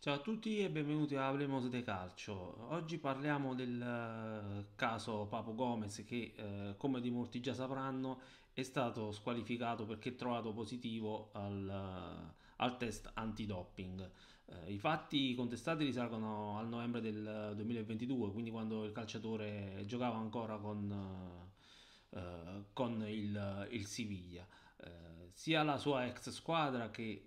Ciao a tutti e benvenuti a Hablemos de Calcio. Oggi parliamo del eh, caso Papo Gomez che, eh, come di molti già sapranno, è stato squalificato perché trovato positivo al, eh, al test antidoping. I fatti contestati risalgono al novembre del 2022, quindi quando il calciatore giocava ancora con, con il, il Siviglia. sia la sua ex squadra che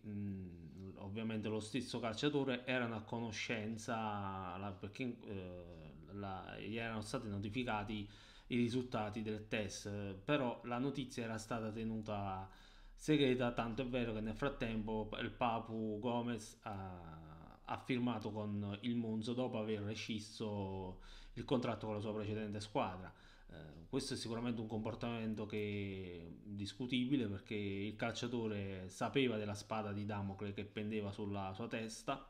ovviamente lo stesso calciatore erano a conoscenza la, perché eh, la, gli erano stati notificati i risultati del test, però la notizia era stata tenuta segreta, tanto è vero che nel frattempo il Papu Gomez ha, ha firmato con il Monzo dopo aver rescisso il contratto con la sua precedente squadra eh, questo è sicuramente un comportamento che è discutibile perché il calciatore sapeva della spada di Damocle che pendeva sulla sua testa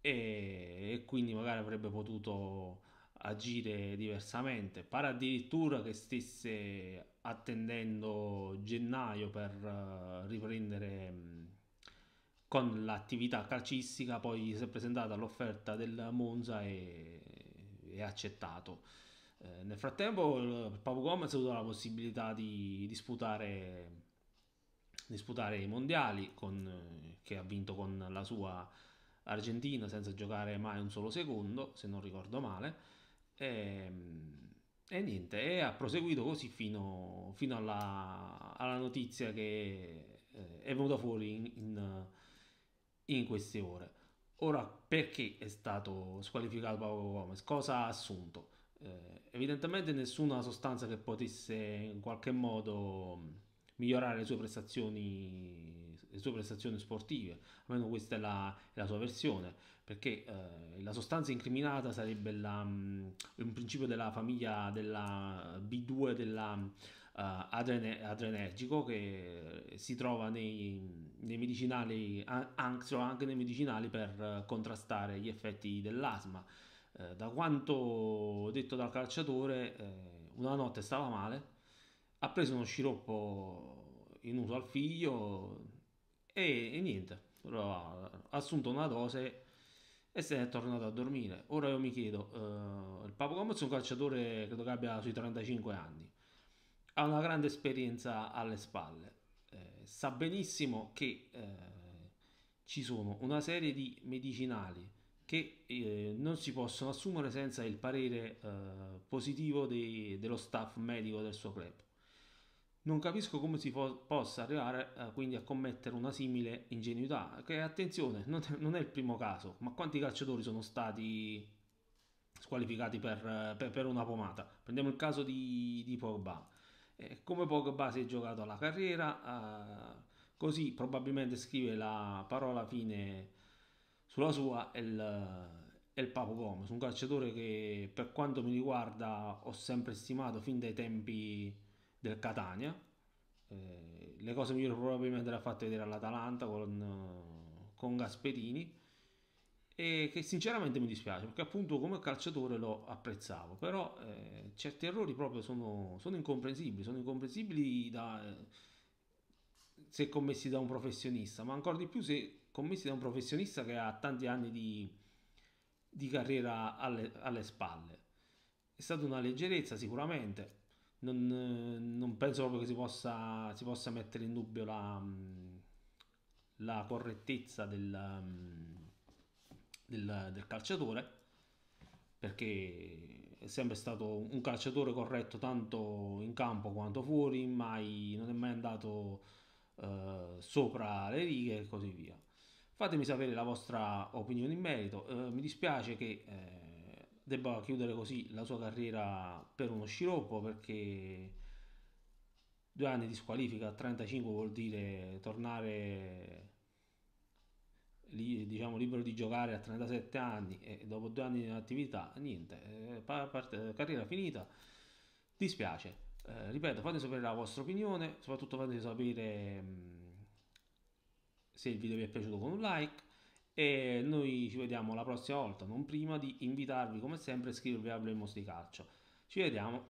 e, e quindi magari avrebbe potuto agire diversamente. Pare addirittura che stesse attendendo gennaio per eh, riprendere mm, con l'attività calcistica, poi si è presentata all'offerta del Monza e, e accettato. Eh, nel frattempo il Papo Gomez ha avuto la possibilità di disputare, disputare i mondiali con, eh, che ha vinto con la sua Argentina senza giocare mai un solo secondo, se non ricordo male. E, ehm, e niente, e ha proseguito così fino, fino alla, alla, notizia che eh, è venuta fuori in, in, in, queste ore. Ora, perché è stato squalificato Paolo Gomez? Cosa ha assunto? eh, evidentemente nessuna sostanza che potesse in qualche modo mm, migliorare le sue prestazioni, le sue prestazioni sportive, almeno questa è la, è la sua versione, perché eh, la sostanza incriminata sarebbe la, un mm, principio della famiglia della B2 dell'adrenergico eh, uh, che si trova nei, nei medicinali, anche, anche nei medicinali per eh, contrastare gli effetti dell'asma. Eh, da quanto detto dal calciatore, eh, una notte stava male, ha preso uno sciroppo in uso al figlio e, e niente, ha assunto una dose e se è tornato a dormire. Ora io mi chiedo, eh, il Papo Gomez è un calciatore credo che abbia sui 35 anni, ha una grande esperienza alle spalle, eh, sa benissimo che eh, ci sono una serie di medicinali che eh, non si possono assumere senza il parere eh, positivo dei, dello staff medico del suo club. Non capisco come si fo- possa arrivare eh, quindi a commettere una simile ingenuità, che attenzione, non, non, è il primo caso, ma quanti calciatori sono stati squalificati per, eh, per, per una pomata? Prendiamo il caso di, di Pogba. Eh, come Pogba si è giocato alla carriera, eh, così probabilmente scrive la parola fine sulla sua è il, è il Papo Gomes, un calciatore che per quanto mi riguarda ho sempre stimato fin dai tempi del Catania. Eh, le cose migliori probabilmente le ha fatte vedere all'Atalanta con, con Gasperini e che sinceramente mi dispiace perché appunto come calciatore lo apprezzavo però eh, certi errori proprio sono, sono incomprensibili sono incomprensibili da, eh, se commessi da un professionista ma ancora di più se commessi da un professionista che ha tanti anni di, di carriera alle, alle, spalle. È stata una leggerezza sicuramente, non, non penso proprio che si possa, si possa, mettere in dubbio la, la correttezza del, del, del calciatore perché è sempre stato un calciatore corretto tanto in campo quanto fuori, mai, non è mai andato eh, sopra le righe e così via. Fatemi sapere la vostra opinione in merito. Eh, mi dispiace che eh, debba chiudere così la sua carriera per uno sciroppo perché due anni di squalifica a 35 vuol dire tornare diciamo libero di giocare a 37 anni e dopo due anni di attività niente, eh, parte, carriera finita dispiace eh, ripeto fate sapere la vostra opinione soprattutto fate sapere mm, se il video vi è piaciuto con un like e noi ci vediamo la prossima volta, non prima di invitarvi come sempre a iscrivervi al Blemos di Calcio. Ci vediamo!